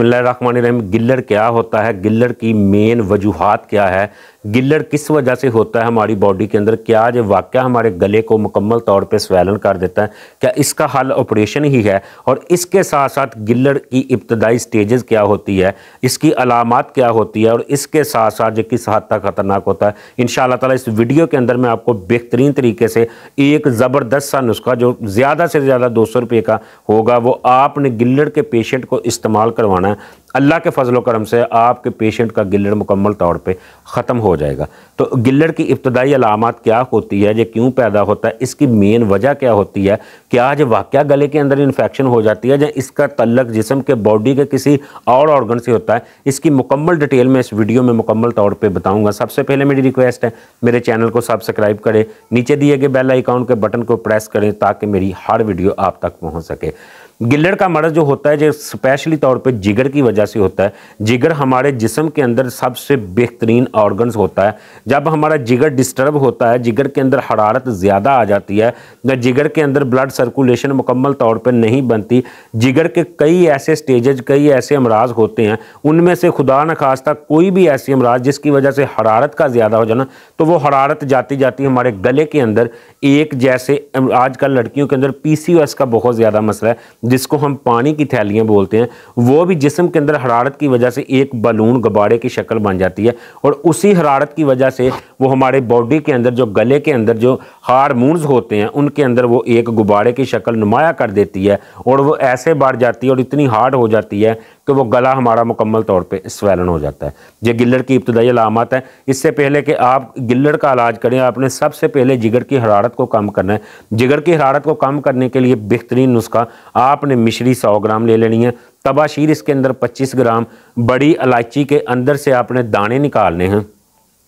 बसमीम गिल्लर क्या होता है गिल्लर की मेन वजूहत क्या है गिल्लर किस वजह से होता है हमारी बॉडी के अंदर क्या जो वाक़ हमारे गले को मुकम्मल तौर पे स्वेलन कर देता है क्या इसका हल ऑपरेशन ही है और इसके साथ साथ गिल्लर की इब्तदाई स्टेजेस क्या होती है इसकी अलामत क्या होती है और इसके साथ साथ जो किस हद तक ख़तरनाक होता है इन तला इस वीडियो के अंदर मैं आपको बेहतरीन तरीके से एक ज़बरदस्त सा नुस्खा जो ज़्यादा से ज़्यादा दो सौ रुपये का होगा वो आपने गिल्लर के पेशेंट को इस्तेमाल करवाना जाना है अल्लाह के फजल करम से आपके पेशेंट का गिल्लड़ मुकम्मल तौर पे ख़त्म हो जाएगा तो गिल्लड़ की इब्तदाई अलामत क्या होती है ये क्यों पैदा होता है इसकी मेन वजह क्या होती है क्या आज वाक़ गले के अंदर इन्फेक्शन हो जाती है या इसका तल्लक जिसम के बॉडी के किसी और ऑर्गन से होता है इसकी मुकम्मल डिटेल में इस वीडियो में मुकम्मल तौर पर बताऊँगा सबसे पहले मेरी रिक्वेस्ट है मेरे चैनल को सब्सक्राइब करें नीचे दिए गए बेल आइकाउन के बटन को प्रेस करें ताकि मेरी हर वीडियो आप तक पहुँच सके गिल्लड़ का मर्ज जो होता है जो स्पेशली तौर पे जिगर की वजह से होता है जिगर हमारे जिसम के अंदर सबसे बेहतरीन ऑर्गन्स होता है जब हमारा जिगर डिस्टर्ब होता है जिगर के अंदर हरारत ज़्यादा आ जाती है या जिगर के अंदर ब्लड सर्कुलेशन मुकम्मल तौर पर नहीं बनती जिगर के कई ऐसे स्टेजेज कई ऐसे अमराज होते हैं उनमें से खुदा न खास्ता कोई भी ऐसी अमराज जिसकी वजह से हरारत का ज़्यादा हो जाना तो वो हरारत जाती जाती हमारे गले के अंदर एक जैसे आजकल लड़कियों के अंदर पी का बहुत ज़्यादा मसला है जिसको हम पानी की थैलियाँ बोलते हैं वो भी जिसम के अंदर हरारत की वजह से एक बलून गबाड़े की शक्ल बन जाती है और उसी हरारत की वजह से वो हमारे बॉडी के अंदर जो गले के अंदर जो हारमोन्स होते हैं उनके अंदर वो एक गुब्बारे की शक्ल नुमाया कर देती है और वो ऐसे बढ़ जाती है और इतनी हार्ड हो जाती है कि वो गला हमारा मुकम्मल तौर पर स्वेलन हो जाता है ये गिल्लड़ की इब्तदाई अलामत है इससे पहले कि आप गिल्लड़ का इलाज करें आपने सबसे पहले जिगर की हरारत को कम करना है जिगर की हरारत को कम करने के लिए बेहतरीन नुस्खा आपने मिश्री सौ ग्राम ले लेनी है तबाशीर इसके अंदर 25 ग्राम बड़ी इलायची के अंदर से आपने दाने निकालने हैं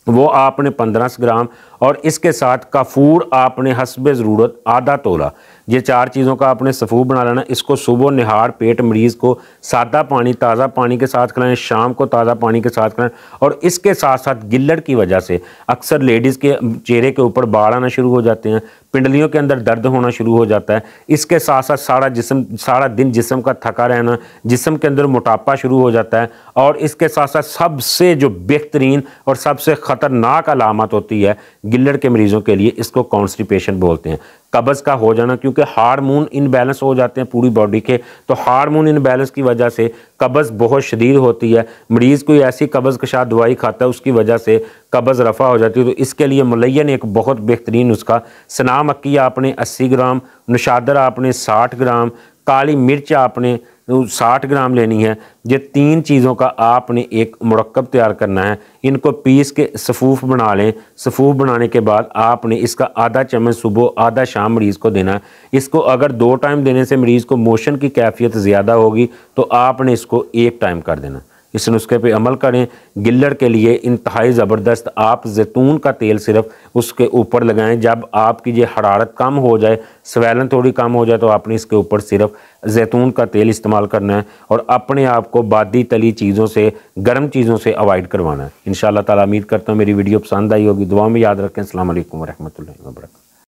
वो आपने पंद्रह ग्राम और इसके साथ काफूर आपने हसब ज़रूरत आधा तोला ये चार चीज़ों का आपने सफ़ू बना लेना इसको सुबह निहार पेट मरीज़ को सादा पानी ताज़ा पानी के साथ खिलाएं शाम को ताज़ा पानी के साथ खिलाएं और इसके साथ साथ गिल्लड़ की वजह से अक्सर लेडीज़ के चेहरे के ऊपर बाढ़ आना शुरू हो जाते हैं पिंडलियों के अंदर दर्द होना शुरू हो जाता है इसके साथ साथ सारा जिसम सारा दिन जिसम का थका रहना जिसम के अंदर मोटापा शुरू हो जाता है और इसके साथ साथ सबसे जो बेहतरीन और सबसे ख़तरनाक अलामत होती है गिल्लड़ के मरीज़ों के लिए इसको कॉन्स्टिपेशन बोलते हैं कब्ज़ का हो जाना क्योंकि हारमोन इनबैलेंस हो जाते हैं पूरी बॉडी के तो हारमोन इनबैलेंस की वजह से कब्ज़ बहुत शदीद होती है मरीज़ कोई ऐसी कब्ज़ कशा दवाई खाता है उसकी वजह से कब्ज़ रफ़ा हो जाती है तो इसके लिए मलैन एक बहुत बेहतरीन उसका सना मक्की आपने अस्सी ग्राम नशादर आपने साठ ग्राम काली मिर्च आपने साठ ग्राम लेनी है ये तीन चीज़ों का आपने एक मरकब तैयार करना है इनको पीस के सफूफ बना लें सफूफ बनाने के बाद आपने इसका आधा चम्मच सुबह आधा शाम मरीज़ को देना है इसको अगर दो टाइम देने से मरीज़ को मोशन की कैफियत ज़्यादा होगी तो आपने इसको एक टाइम कर देना इस नुस्खे पे अमल करें गिल्लड़ के लिए इंतहाई ज़बरदस्त आप जैतून का तेल सिर्फ उसके ऊपर लगाएं जब आपकी ये हरारत कम हो जाए स्वैलन थोड़ी कम हो जाए तो आपने इसके ऊपर सिर्फ जैतून का तेल इस्तेमाल करना है और अपने आप को बादी तली चीज़ों से गर्म चीज़ों से अवॉइड करवाना है इन तला उम्मीद करता हूँ मेरी वीडियो पसंद आई होगी दुआ में याद रखें अल्लाम वरहमल वर्क